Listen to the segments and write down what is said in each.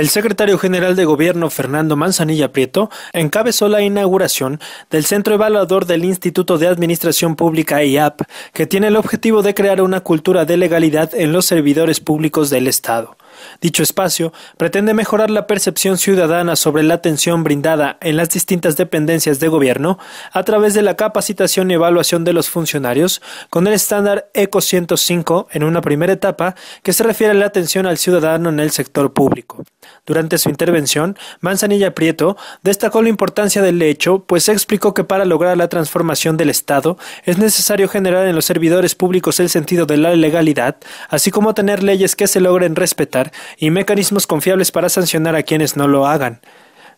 El secretario general de Gobierno Fernando Manzanilla Prieto encabezó la inauguración del Centro Evaluador del Instituto de Administración Pública IAP, que tiene el objetivo de crear una cultura de legalidad en los servidores públicos del Estado. Dicho espacio pretende mejorar la percepción ciudadana sobre la atención brindada en las distintas dependencias de gobierno a través de la capacitación y evaluación de los funcionarios con el estándar ECO 105 en una primera etapa que se refiere a la atención al ciudadano en el sector público. Durante su intervención, Manzanilla Prieto destacó la importancia del hecho, pues explicó que para lograr la transformación del Estado es necesario generar en los servidores públicos el sentido de la legalidad, así como tener leyes que se logren respetar y mecanismos confiables para sancionar a quienes no lo hagan.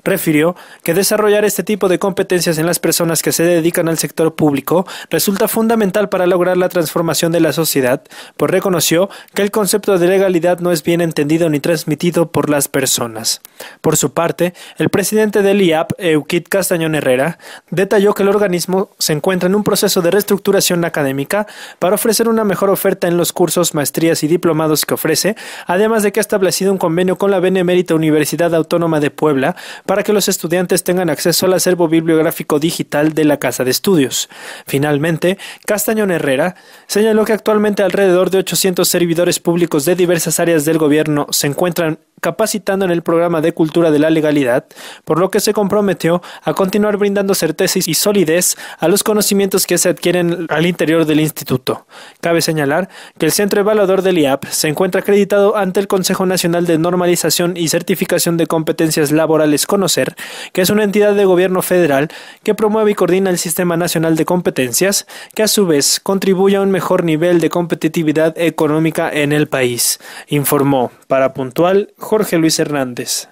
Refirió que desarrollar este tipo de competencias en las personas que se dedican al sector público resulta fundamental para lograr la transformación de la sociedad, pues reconoció que el concepto de legalidad no es bien entendido ni transmitido por las personas. Por su parte, el presidente del IAP, Eukid Castañón Herrera, detalló que el organismo se encuentra en un proceso de reestructuración académica para ofrecer una mejor oferta en los cursos, maestrías y diplomados que ofrece, además de que ha establecido un convenio con la Benemérita Universidad Autónoma de Puebla para que los estudiantes tengan acceso al acervo bibliográfico digital de la Casa de Estudios. Finalmente, Castañón Herrera señaló que actualmente alrededor de 800 servidores públicos de diversas áreas del gobierno se encuentran capacitando en el programa de cultura de la legalidad, por lo que se comprometió a continuar brindando certeza y solidez a los conocimientos que se adquieren al interior del instituto. Cabe señalar que el Centro Evaluador del IAP se encuentra acreditado ante el Consejo Nacional de Normalización y Certificación de Competencias Laborales Conocer, que es una entidad de gobierno federal que promueve y coordina el Sistema Nacional de Competencias, que a su vez contribuye a un mejor nivel de competitividad económica en el país, informó para puntual Jorge Luis Hernández.